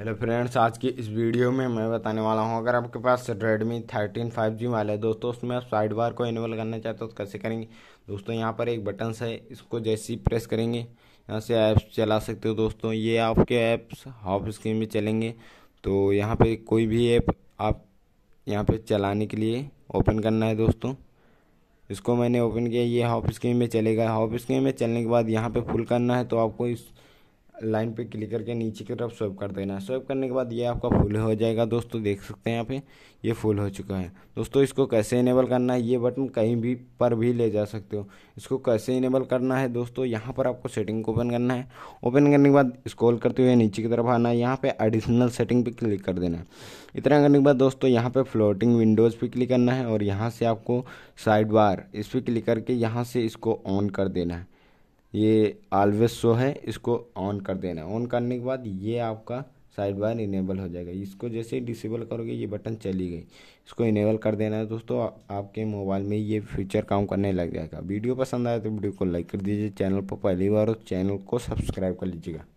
hello friends आज की इस वीडियो में मैं बताने वाला हूं अगर आपके पास रेडमी थर्टीन फाइव जी वाला है दोस्तों उसमें आप साइड बार को इनेबल करना चाहते हो तो कैसे करेंगे दोस्तों यहां पर एक बटन्स है इसको जैसे ही प्रेस करेंगे यहां से ऐप्स चला सकते हो दोस्तों ये आपके ऐप्स हाफ स्क्रीन में चलेंगे तो यहाँ पर कोई भी ऐप आप यहाँ पर चलाने के लिए ओपन करना है दोस्तों इसको मैंने ओपन किया ये हाफ स्क्रीन में चलेगा हाफ स्क्रीन में चलने के बाद यहाँ पर फुल करना है तो आपको इस लाइन पे क्लिक करके नीचे की तरफ स्वेप कर देना है स्वेप करने के बाद ये आपका फुल हो जाएगा दोस्तों देख सकते हैं यहाँ पे ये फुल हो चुका है दोस्तों इसको कैसे इनेबल करना है ये बटन कहीं भी पर भी ले जा सकते हो इसको कैसे इनेबल करना है दोस्तों यहाँ पर आपको सेटिंग को ओपन करना है ओपन करने के बाद स्कॉल करते हुए नीचे की तरफ आना है यहाँ पर एडिशनल सेटिंग पर क्लिक कर देना है इतना करने के बाद दोस्तों यहाँ पर फ्लोटिंग विंडोज़ पर क्लिक करना है और यहाँ से आपको साइड बार इस पर क्लिक करके यहाँ से इसको ऑन कर देना है ये ऑलवेज शो है इसको ऑन कर देना ऑन करने के बाद ये आपका साइड बार इनेबल हो जाएगा इसको जैसे डिसेबल करोगे ये बटन चली गई इसको इनेबल कर देना है दोस्तों आपके मोबाइल में ये फीचर काम करने लग जाएगा वीडियो पसंद आए तो वीडियो को लाइक कर दीजिए चैनल पर पहली बार हो तो चैनल को सब्सक्राइब कर लीजिएगा